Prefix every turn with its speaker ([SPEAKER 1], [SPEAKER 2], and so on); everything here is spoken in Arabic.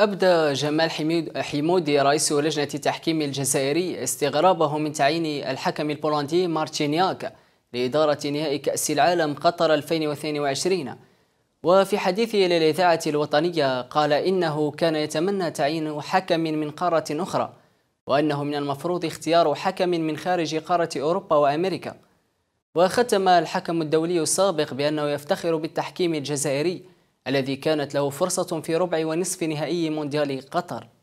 [SPEAKER 1] أبدى جمال حمودي رئيس لجنة التحكيم الجزائري استغرابه من تعيين الحكم البولندي مارتينياك لإدارة نهائي كأس العالم قطر 2022 وفي حديثه للإذاعة الوطنية قال إنه كان يتمنى تعيين حكم من قارة أخرى وأنه من المفروض اختيار حكم من خارج قارة أوروبا وأمريكا وختم الحكم الدولي السابق بأنه يفتخر بالتحكيم الجزائري الذي كانت له فرصة في ربع ونصف نهائي مونديال قطر